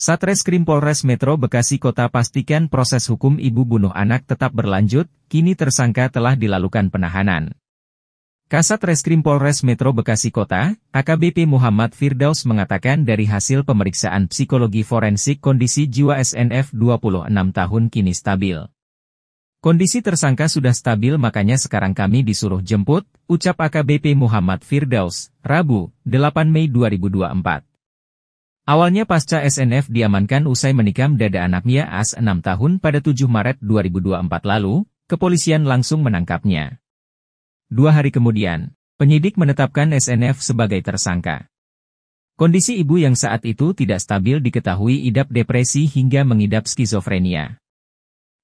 Satreskrim Polres Metro Bekasi Kota pastikan proses hukum ibu bunuh anak tetap berlanjut, kini tersangka telah dilakukan penahanan. Kasat Reskrim Polres Metro Bekasi Kota, AKBP Muhammad Firdaus mengatakan dari hasil pemeriksaan psikologi forensik kondisi jiwa SNF 26 tahun kini stabil. Kondisi tersangka sudah stabil makanya sekarang kami disuruh jemput, ucap AKBP Muhammad Firdaus, Rabu, 8 Mei 2024. Awalnya pasca SNF diamankan usai menikam dada anaknya AS 6 tahun pada 7 Maret 2024 lalu, kepolisian langsung menangkapnya. Dua hari kemudian, penyidik menetapkan SNF sebagai tersangka. Kondisi ibu yang saat itu tidak stabil diketahui idap depresi hingga mengidap skizofrenia.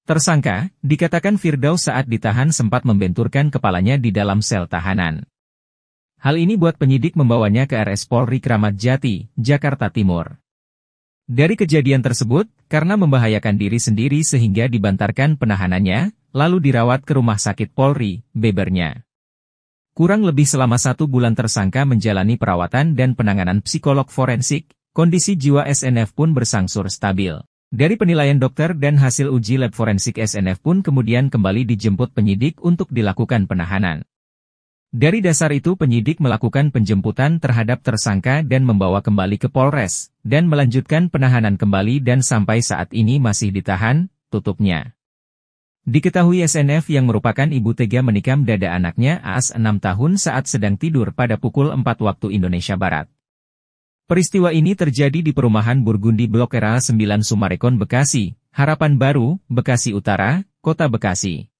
Tersangka, dikatakan Firdaus saat ditahan sempat membenturkan kepalanya di dalam sel tahanan. Hal ini buat penyidik membawanya ke RS Polri Kramat Jati, Jakarta Timur. Dari kejadian tersebut, karena membahayakan diri sendiri sehingga dibantarkan penahanannya, lalu dirawat ke rumah sakit Polri, bebernya. Kurang lebih selama satu bulan tersangka menjalani perawatan dan penanganan psikolog forensik, kondisi jiwa SNF pun bersangsur stabil. Dari penilaian dokter dan hasil uji lab forensik SNF pun kemudian kembali dijemput penyidik untuk dilakukan penahanan. Dari dasar itu penyidik melakukan penjemputan terhadap tersangka dan membawa kembali ke Polres, dan melanjutkan penahanan kembali dan sampai saat ini masih ditahan, tutupnya. Diketahui SNF yang merupakan ibu tega menikam dada anaknya as 6 tahun saat sedang tidur pada pukul 4 waktu Indonesia Barat. Peristiwa ini terjadi di perumahan Burgundi Blok Era 9 Sumarekon Bekasi, Harapan Baru, Bekasi Utara, Kota Bekasi.